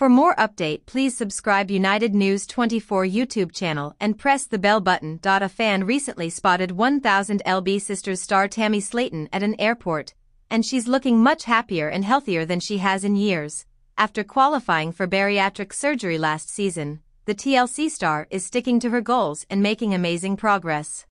For more update please subscribe United News 24 YouTube channel and press the bell button. A fan recently spotted 1000 LB Sisters star Tammy Slayton at an airport, and she's looking much happier and healthier than she has in years. After qualifying for bariatric surgery last season, the TLC star is sticking to her goals and making amazing progress.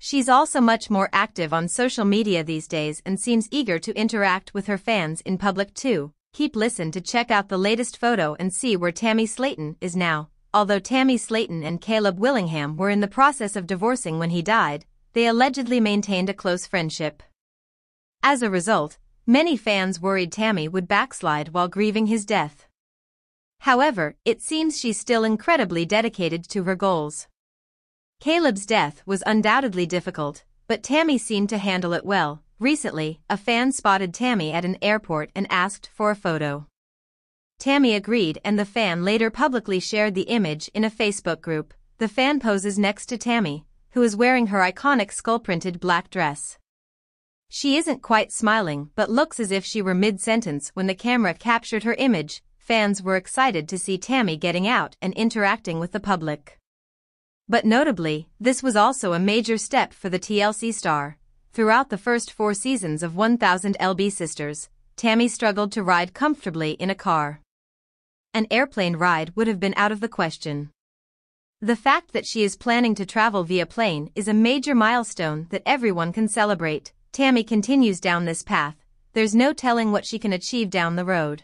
She's also much more active on social media these days and seems eager to interact with her fans in public too. Keep listen to check out the latest photo and see where Tammy Slayton is now. Although Tammy Slayton and Caleb Willingham were in the process of divorcing when he died, they allegedly maintained a close friendship. As a result, many fans worried Tammy would backslide while grieving his death. However, it seems she's still incredibly dedicated to her goals. Caleb's death was undoubtedly difficult, but Tammy seemed to handle it well, Recently, a fan spotted Tammy at an airport and asked for a photo. Tammy agreed and the fan later publicly shared the image in a Facebook group. The fan poses next to Tammy, who is wearing her iconic skull-printed black dress. She isn't quite smiling but looks as if she were mid-sentence when the camera captured her image. Fans were excited to see Tammy getting out and interacting with the public. But notably, this was also a major step for the TLC star. Throughout the first four seasons of 1000 LB Sisters, Tammy struggled to ride comfortably in a car. An airplane ride would have been out of the question. The fact that she is planning to travel via plane is a major milestone that everyone can celebrate. Tammy continues down this path, there's no telling what she can achieve down the road.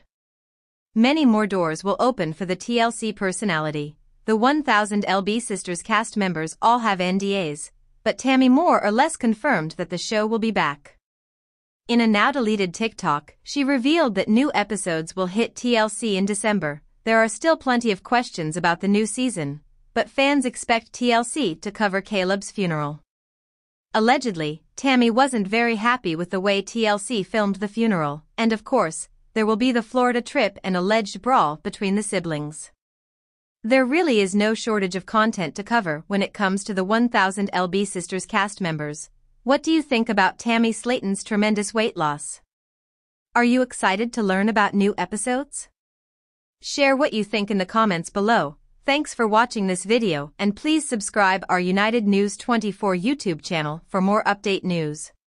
Many more doors will open for the TLC personality. The 1000 LB Sisters cast members all have NDAs, but Tammy more or less confirmed that the show will be back. In a now deleted TikTok, she revealed that new episodes will hit TLC in December. There are still plenty of questions about the new season, but fans expect TLC to cover Caleb's funeral. Allegedly, Tammy wasn't very happy with the way TLC filmed the funeral, and of course, there will be the Florida trip and alleged brawl between the siblings. There really is no shortage of content to cover when it comes to the 1000 LB Sisters cast members. What do you think about Tammy Slayton's tremendous weight loss? Are you excited to learn about new episodes? Share what you think in the comments below. Thanks for watching this video and please subscribe our United News 24 YouTube channel for more update news.